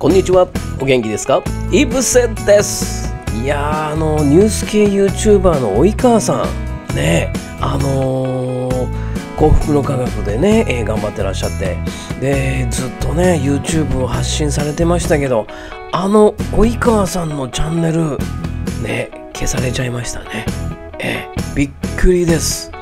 こんにちはお元気ですかイブセですいやあのニュース系 YouTuber の及川さんねあのー、幸福の科学でね、えー、頑張ってらっしゃってでずっとね YouTube を発信されてましたけどあの及川さんのチャンネルね消されちゃいましたねえー、びっくりです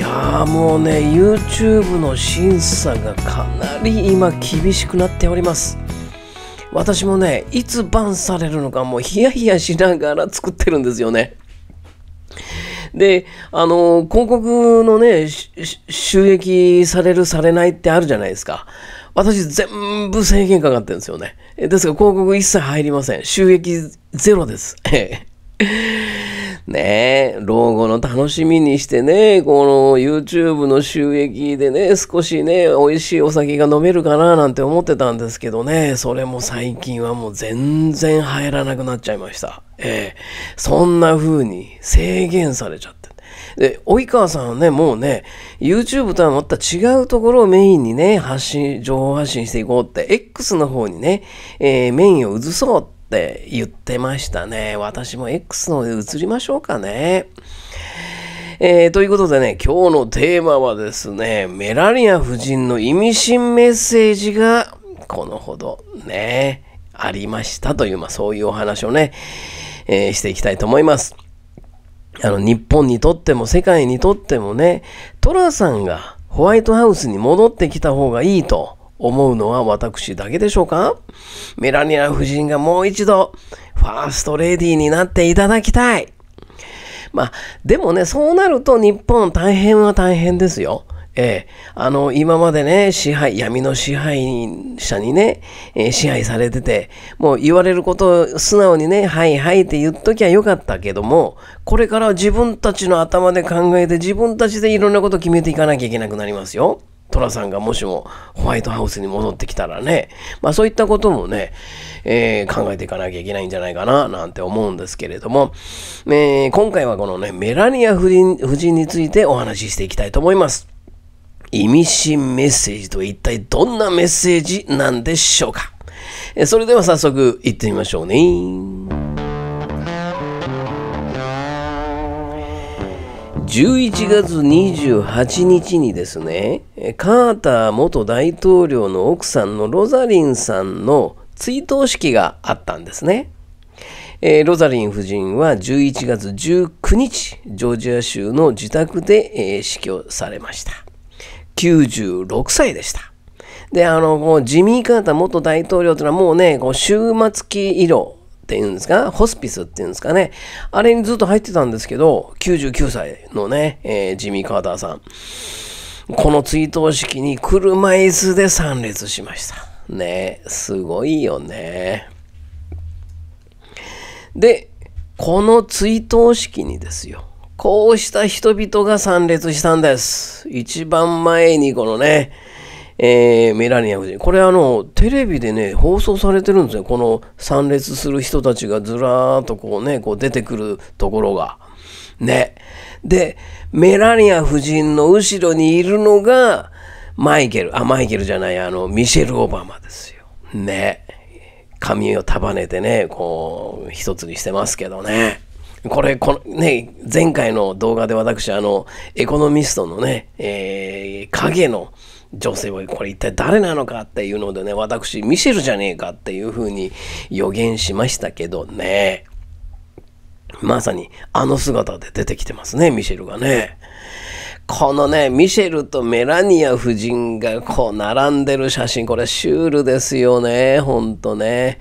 いやもうね YouTube の審査がかなり今厳しくなっております私もねいつバンされるのかもうヒヤヒヤしながら作ってるんですよねであの広告のね収益されるされないってあるじゃないですか私全部制限かかってるんですよねですが広告一切入りません収益ゼロですねえ、老後の楽しみにしてね、この YouTube の収益でね、少しね、美味しいお酒が飲めるかななんて思ってたんですけどね、それも最近はもう全然入らなくなっちゃいました。ええ、そんな風に制限されちゃって。で、及川さんはね、もうね、YouTube とはまた違うところをメインにね、発信、情報発信していこうって、X の方にね、えー、メインを移そうってって言ってましたね。私も X ので移りましょうかね。えー、ということでね、今日のテーマはですね、メラリア夫人の意味深メッセージがこのほどね、ありましたという、まあそういうお話をね、えー、していきたいと思います。あの、日本にとっても世界にとってもね、トラさんがホワイトハウスに戻ってきた方がいいと思うのは私だけでしょうかメラニア夫人がもう一度ファーストレディーになっていただきたい。まあ、でもね、そうなると日本大変は大変ですよ。ええ、あの、今までね、支配、闇の支配者にね、え支配されてて、もう言われることを素直にね、はいはいって言っときゃよかったけども、これからは自分たちの頭で考えて自分たちでいろんなこと決めていかなきゃいけなくなりますよ。トラさんがもしもホワイトハウスに戻ってきたらね、まあそういったこともね、えー、考えていかなきゃいけないんじゃないかな、なんて思うんですけれども、え今回はこのね、メラニア夫人夫人についてお話ししていきたいと思います。意味深メッセージと一体どんなメッセージなんでしょうか。それでは早速行ってみましょうね。11月28日にですね、カーター元大統領の奥さんのロザリンさんの追悼式があったんですね。えー、ロザリン夫人は11月19日、ジョージア州の自宅で、えー、死去されました。96歳でした。で、あの、ジミー・カーター元大統領というのはもうね、こう終末期色っていうんですか、ホスピスっていうんですかね、あれにずっと入ってたんですけど、99歳のね、えー、ジミー・カーターさん。この追悼式に車椅子で参列しました。ねすごいよね。で、この追悼式にですよ。こうした人々が参列したんです。一番前にこのね、えー、メラニア夫人。これあの、テレビでね、放送されてるんですよ。この参列する人たちがずらーっとこうね、こう出てくるところが。ね。で、メラニア夫人の後ろにいるのが、マイケル、あ、マイケルじゃない、あの、ミシェル・オバマですよ。ね。髪を束ねてね、こう、一つにしてますけどね。これ、この、ね、前回の動画で私、あの、エコノミストのね、えー、影の、女性はこれ一体誰なのかっていうのでね、私、ミシェルじゃねえかっていうふうに予言しましたけどね。まさにあの姿で出てきてますね、ミシェルがね。このね、ミシェルとメラニア夫人がこう並んでる写真、これシュールですよね、ほんとね。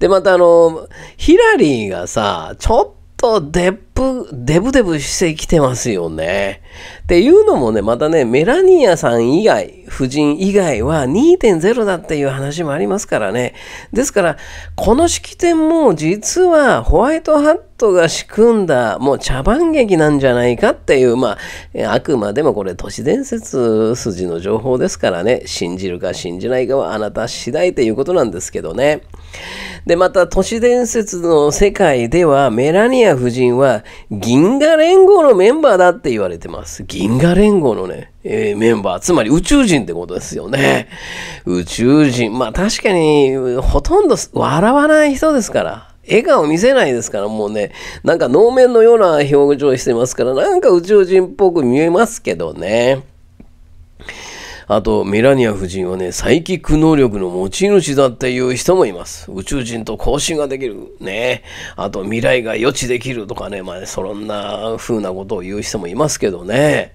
で、またあの、ヒラリーがさ、ちょっととデブ、デブデブしてきてますよね。っていうのもね、またね、メラニアさん以外、夫人以外は2.0だっていう話もありますからね。ですから、この式典も実はホワイトハットが仕組んだ、もう茶番劇なんじゃないかっていう、まあ、あくまでもこれ都市伝説筋の情報ですからね、信じるか信じないかはあなた次第ということなんですけどね。で、また都市伝説の世界ではメラニア夫人は銀河連合のメンバーだって言われてます。銀河連合のね、えー、メンバー、つまり宇宙人ってことですよね。宇宙人。まあ確かにほとんど笑わない人ですから。笑顔見せないですから、もうね、なんか能面のような表情してますから、なんか宇宙人っぽく見えますけどね。あと、メラニア夫人はね、サイキック能力の持ち主だっていう人もいます。宇宙人と交信ができる。ね。あと、未来が予知できるとかね、まあ、ね、そんな風なことを言う人もいますけどね。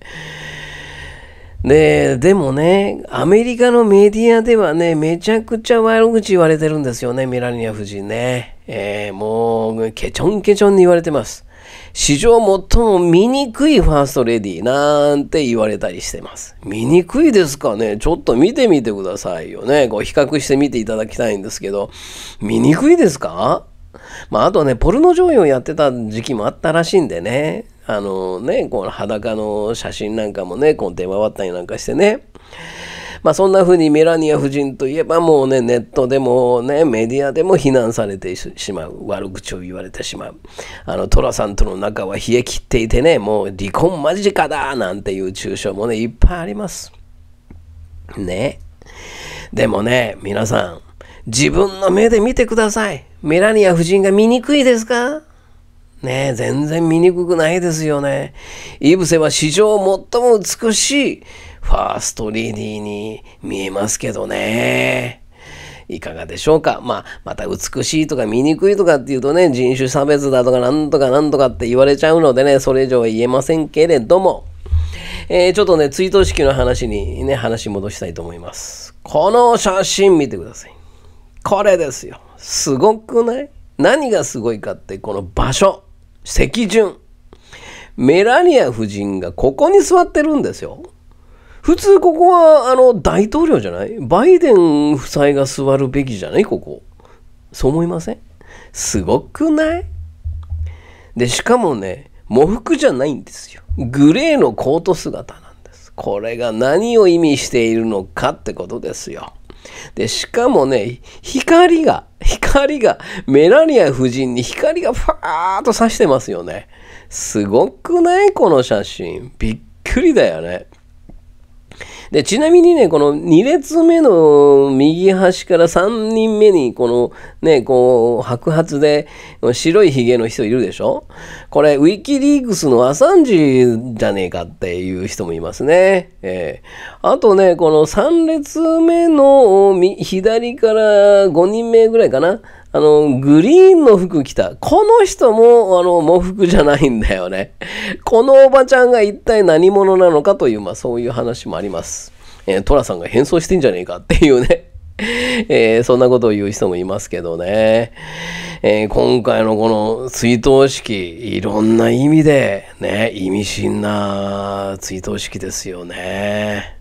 で、でもね、アメリカのメディアではね、めちゃくちゃ悪口言われてるんですよね、メラニア夫人ね。えー、もう、ケチョンケチョンに言われてます。史上最も醜いファーストレディなんて言われたりしてます。醜いですかねちょっと見てみてくださいよね。こう比較してみていただきたいんですけど、醜いですかまあ、あとね、ポルノ上優をやってた時期もあったらしいんでね。あのね、この裸の写真なんかもね、こう出回ったりなんかしてね。まあそんな風にメラニア夫人といえばもうね、ネットでもね、メディアでも非難されてしまう。悪口を言われてしまう。あの、トラさんとの仲は冷え切っていてね、もう離婚間近だなんていう抽象もね、いっぱいあります。ね。でもね、皆さん、自分の目で見てください。メラニア夫人が醜いですかね全然醜くないですよね。イブセは史上最も美しいファーストレディに見えますけどね。いかがでしょうかまあ、また美しいとか醜いとかっていうとね、人種差別だとかなんとかなんとかって言われちゃうのでね、それ以上は言えませんけれども、えー、ちょっとね、追悼式の話にね、話戻したいと思います。この写真見てください。これですよ。すごくない何がすごいかって、この場所、席順。メラニア夫人がここに座ってるんですよ。普通ここは、あの、大統領じゃないバイデン夫妻が座るべきじゃないここ。そう思いませんすごくないで、しかもね、喪服じゃないんですよ。グレーのコート姿なんです。これが何を意味しているのかってことですよ。で、しかもね、光が、光が、メラニア夫人に光がファーっと差してますよね。すごくないこの写真。びっくりだよね。で、ちなみにね、この2列目の右端から3人目に、このね、こう、白髪で白いひげの人いるでしょこれ、ウィキリークスのアサンジじゃねえかっていう人もいますね。えー、あとね、この3列目の左から5人目ぐらいかな。あの、グリーンの服着た。この人も、あの、喪服じゃないんだよね。このおばちゃんが一体何者なのかという、まあそういう話もあります。えー、トラさんが変装してんじゃねえかっていうね えー、そんなことを言う人もいますけどね。えー、今回のこの追悼式、いろんな意味で、ね、意味深な追悼式ですよね。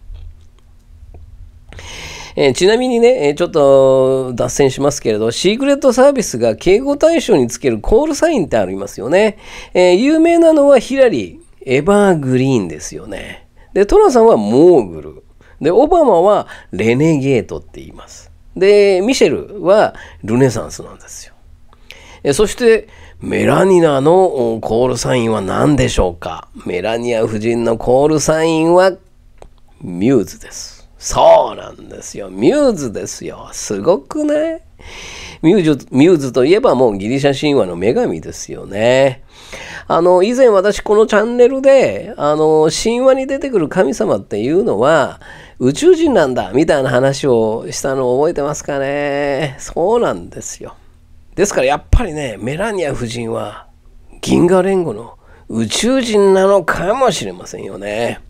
えー、ちなみにね、えちょっと脱線しますけれど、シークレットサービスが警護対象につけるコールサインってありますよね。えー、有名なのはヒラリー、エバーグリーンですよね。で、トラさんはモーグル。で、オバマはレネゲートって言います。で、ミシェルはルネサンスなんですよ。えそして、メラニナのコールサインは何でしょうかメラニア夫人のコールサインはミューズです。そうなんですよ。ミューズですよ。すごくね。ミューズ、ミューズといえばもうギリシャ神話の女神ですよね。あの、以前私このチャンネルで、あの、神話に出てくる神様っていうのは、宇宙人なんだみたいな話をしたのを覚えてますかねそうなんですよですからやっぱりねメラニア夫人は銀河連合の宇宙人なのかもしれませんよね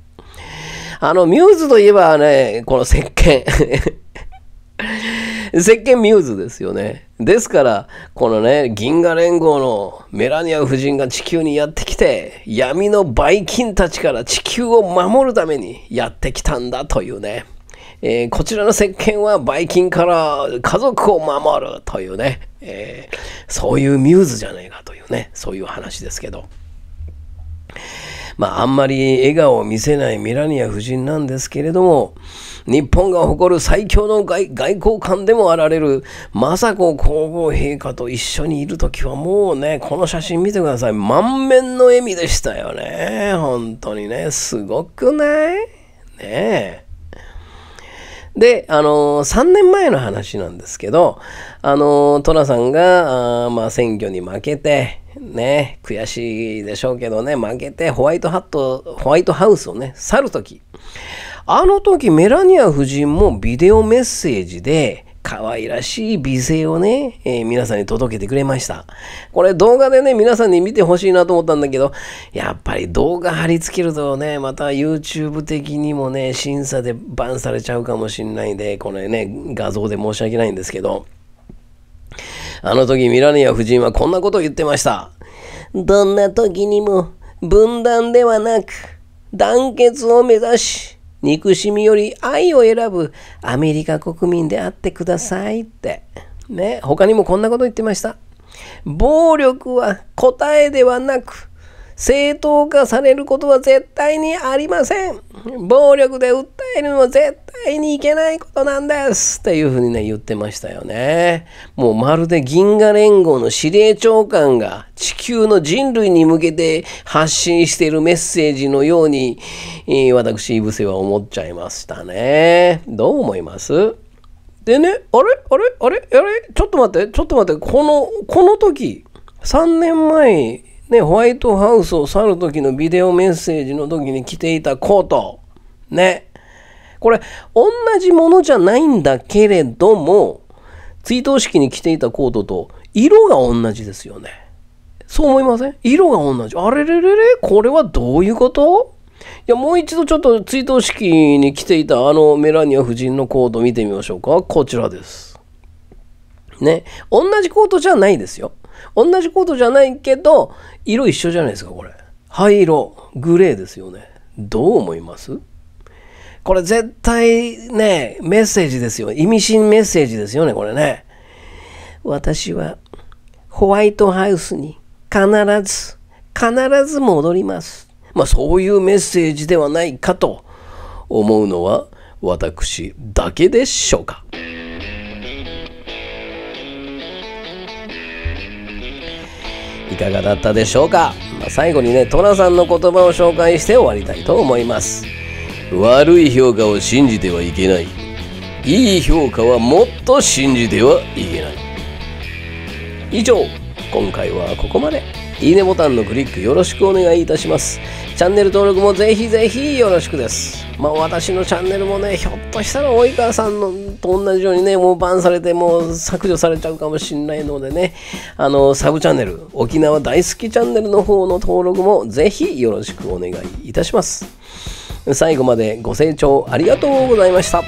あのミューズといえばねこの石鹸石鹸ミューズですよね。ですから、このね、銀河連合のメラニア夫人が地球にやってきて、闇のバイキンたちから地球を守るためにやってきたんだというね。えー、こちらの石鹸はバイキンから家族を守るというね、えー、そういうミューズじゃねえかというね、そういう話ですけど。まあ、あんまり笑顔を見せないミラニア夫人なんですけれども、日本が誇る最強の外交官でもあられる、政子皇后陛下と一緒にいるときはもうね、この写真見てください。満面の笑みでしたよね。本当にね、すごくないねえ。で、あのー、3年前の話なんですけど、あのー、トラさんが、あまあ、選挙に負けて、ね、悔しいでしょうけどね、負けてホワイトハット、ホワイトハウスをね、去るとき。あの時メラニア夫人もビデオメッセージで、可愛らしい美声をね、えー、皆さんに届けてくれました。これ動画でね、皆さんに見てほしいなと思ったんだけど、やっぱり動画貼り付けるとね、また YouTube 的にもね、審査でバンされちゃうかもしんないんで、これね、画像で申し訳ないんですけど、あの時ミラニア夫人はこんなことを言ってました。どんな時にも分断ではなく団結を目指し憎しみより愛を選ぶアメリカ国民であってくださいって。ね、他にもこんなこと言ってました。暴力は答えではなく正当化されることは絶対にありません。暴力で訴えるのは絶対にいけないことなんですっていうふうにね、言ってましたよね。もうまるで銀河連合の司令長官が地球の人類に向けて発信しているメッセージのように、私、いぶせは思っちゃいましたね。どう思いますでね、あれあれあれあれちょっと待って、ちょっと待って、この、この時、3年前、ね、ホワイトハウスを去る時のビデオメッセージの時に着ていたコート。ね。これ、同じものじゃないんだけれども、追悼式に着ていたコートと色が同じですよね。そう思いません色が同じ。あれれれれこれはどういうこといや、もう一度ちょっと追悼式に来ていたあのメラニア夫人のコート見てみましょうか。こちらです。ね。同じコートじゃないですよ。同じコートじゃないけど、色一緒じゃないですか、これ。灰色、グレーですよね。どう思いますこれ絶対ね、メッセージですよ。意味深メッセージですよね、これね。私はホワイトハウスに必ず、必ず戻ります。まあそういうメッセージではないかと思うのは私だけでしょうか。いかがだったでしょうか、まあ、最後にね寅さんの言葉を紹介して終わりたいと思います悪い評価を信じてはいけないいい評価はもっと信じてはいけない以上今回はここまでいいねボタンのクリックよろしくお願いいたしますチャンネル登録もぜひぜひよろしくですまあ、私のチャンネルもね、ひょっとしたら及川さんのと同じようにね、もうバンされて、もう削除されちゃうかもしれないのでね、あの、サブチャンネル、沖縄大好きチャンネルの方の登録もぜひよろしくお願いいたします。最後までご清聴ありがとうございました。